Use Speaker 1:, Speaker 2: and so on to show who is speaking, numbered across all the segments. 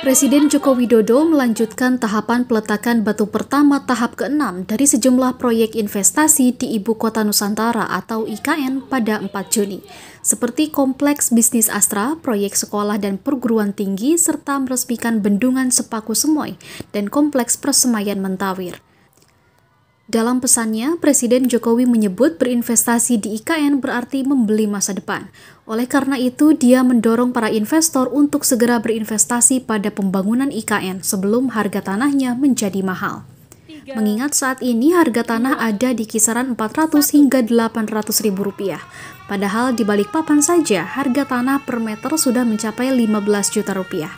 Speaker 1: Presiden Joko Widodo melanjutkan tahapan peletakan batu pertama tahap ke-6 dari sejumlah proyek investasi di Ibu Kota Nusantara atau IKN pada 4 Juni, seperti Kompleks Bisnis Astra, proyek sekolah dan perguruan tinggi, serta meresmikan Bendungan Sepaku Semoy dan Kompleks Persemayan Mentawir. Dalam pesannya, Presiden Jokowi menyebut berinvestasi di IKN berarti membeli masa depan. Oleh karena itu, dia mendorong para investor untuk segera berinvestasi pada pembangunan IKN sebelum harga tanahnya menjadi mahal. Mengingat saat ini harga tanah ada di kisaran 400 hingga 800 ribu rupiah. Padahal di balik papan saja harga tanah per meter sudah mencapai 15 juta rupiah.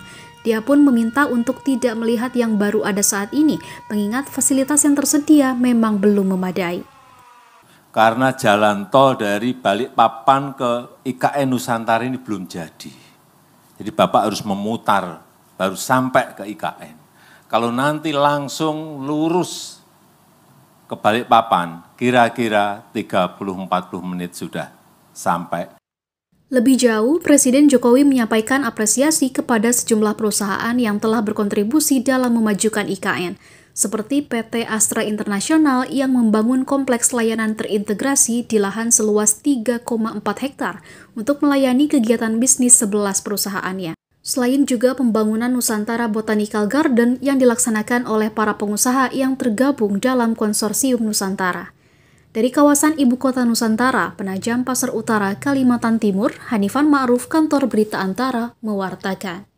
Speaker 1: Dia pun meminta untuk tidak melihat yang baru ada saat ini, mengingat fasilitas yang tersedia memang belum memadai.
Speaker 2: Karena jalan tol dari Balikpapan ke IKN Nusantara ini belum jadi. Jadi Bapak harus memutar, baru sampai ke IKN. Kalau nanti langsung lurus ke Balikpapan, kira-kira 30-40 menit sudah sampai.
Speaker 1: Lebih jauh, Presiden Jokowi menyampaikan apresiasi kepada sejumlah perusahaan yang telah berkontribusi dalam memajukan IKN, seperti PT Astra Internasional yang membangun kompleks layanan terintegrasi di lahan seluas 3,4 hektar untuk melayani kegiatan bisnis 11 perusahaannya. Selain juga pembangunan Nusantara Botanical Garden yang dilaksanakan oleh para pengusaha yang tergabung dalam konsorsium Nusantara. Dari kawasan Ibu Kota Nusantara, Penajam Pasar Utara, Kalimantan Timur, Hanifan Ma'ruf, Kantor Berita Antara, mewartakan.